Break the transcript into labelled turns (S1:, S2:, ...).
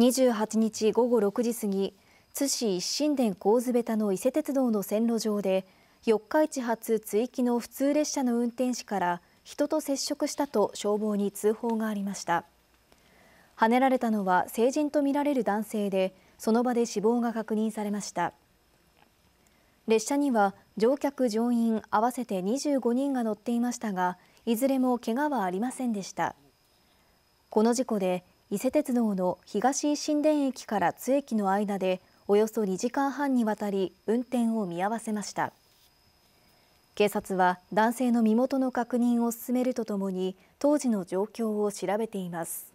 S1: 28日午後6時過ぎ津市一心殿神津べたの伊勢鉄道の線路上で四日市発追記の普通列車の運転士から人と接触したと消防に通報がありましたはねられたのは成人とみられる男性でその場で死亡が確認されました列車には乗客乗員合わせて25人が乗っていましたがいずれも怪我はありませんでしたこの事故で伊勢鉄道の東新田駅から津駅の間でおよそ2時間半にわたり運転を見合わせました警察は男性の身元の確認を進めるとともに当時の状況を調べています